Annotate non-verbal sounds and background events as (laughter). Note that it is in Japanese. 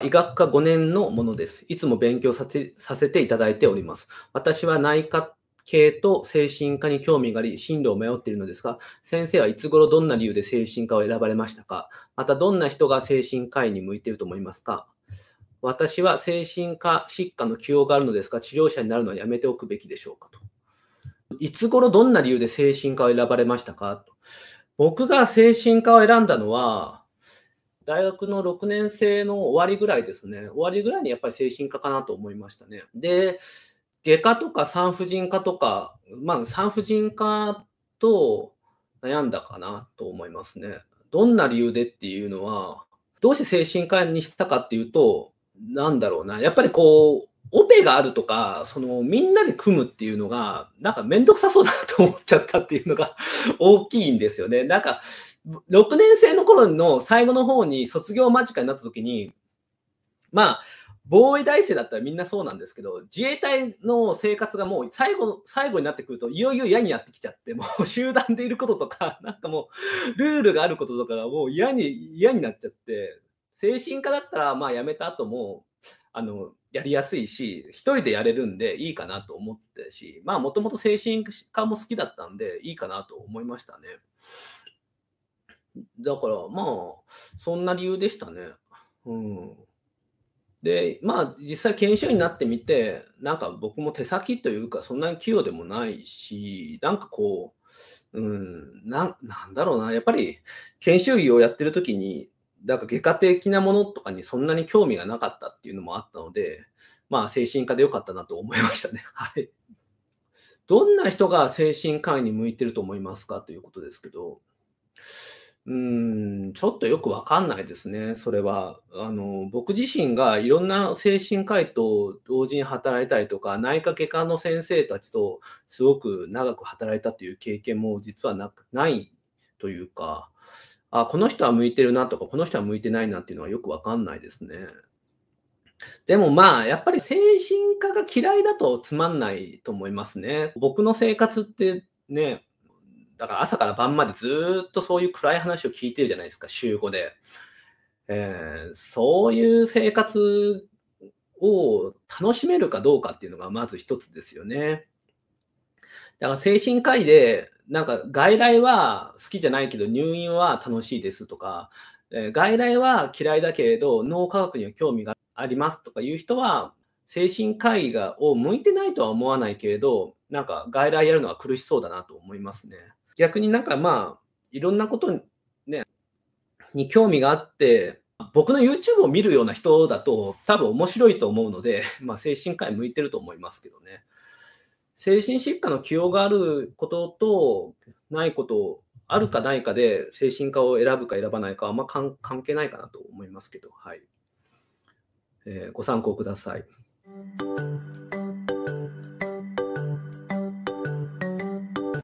医学科5年のものです。いつも勉強させさせていただいております。私は内科系と精神科に興味があり、進路を迷っているのですが、先生はいつ頃どんな理由で精神科を選ばれましたかまたどんな人が精神科医に向いていると思いますか私は精神科疾患の急用があるのですが、治療者になるのはやめておくべきでしょうかと。いつ頃どんな理由で精神科を選ばれましたかと僕が精神科を選んだのは、大学の6年生の終わりぐらいですね、終わりぐらいにやっぱり精神科かなと思いましたね。で、外科とか産婦人科とか、まあ、産婦人科と悩んだかなと思いますね。どんな理由でっていうのは、どうして精神科にしたかっていうと、なんだろうな、やっぱりこう、オペがあるとか、そのみんなで組むっていうのが、なんかめんどくさそうだなと思っちゃったっていうのが (laughs) 大きいんですよね。なんか6年生の頃の最後の方に卒業間近になった時に、まあ、防衛大生だったらみんなそうなんですけど、自衛隊の生活がもう最後、最後になってくると、いよいよ嫌になってきちゃって、もう集団でいることとか、(laughs) なんかもう、ルールがあることとかがもう嫌に、嫌になっちゃって、精神科だったら、まあ辞めた後も、あの、やりやすいし、1人でやれるんでいいかなと思ってたし、まあもともと精神科も好きだったんで、いいかなと思いましたね。だから、まあ、そんな理由でしたね。うん。で、まあ、実際研修医になってみて、なんか僕も手先というか、そんなに器用でもないし、なんかこう、うん、ななんだろうな、やっぱり研修医をやってる時に、なんか外科的なものとかにそんなに興味がなかったっていうのもあったので、まあ、精神科でよかったなと思いましたね。(laughs) はい。どんな人が精神科医に向いてると思いますかということですけど、うーん、ちょっとよくわかんないですね、それは。あの、僕自身がいろんな精神科医と同時に働いたりとか、内科外科の先生たちとすごく長く働いたという経験も実はなくないというか、あ、この人は向いてるなとか、この人は向いてないなっていうのはよくわかんないですね。でもまあ、やっぱり精神科が嫌いだとつまんないと思いますね。僕の生活ってね、だから朝から晩までずっとそういう暗い話を聞いてるじゃないですか、週5で。えー、そういう生活を楽しめるかどうかっていうのがまず一つですよね。だから精神科医で、なんか外来は好きじゃないけど入院は楽しいですとか、えー、外来は嫌いだけれど脳科学には興味がありますとかいう人は、精神科医がを向いてないとは思わないけれど、なんか外来やるのは苦しそうだなと思いますね。逆になんかまあ、いろんなことに,、ね、に興味があって、僕の YouTube を見るような人だと多分面白いと思うので、(laughs) まあ、精神科へ向いてると思いますけどね。精神疾患の起用があることとないことあるかないかで精神科を選ぶか選ばないかはあんま関係ないかなと思いますけど、はいえー、ご参考ください。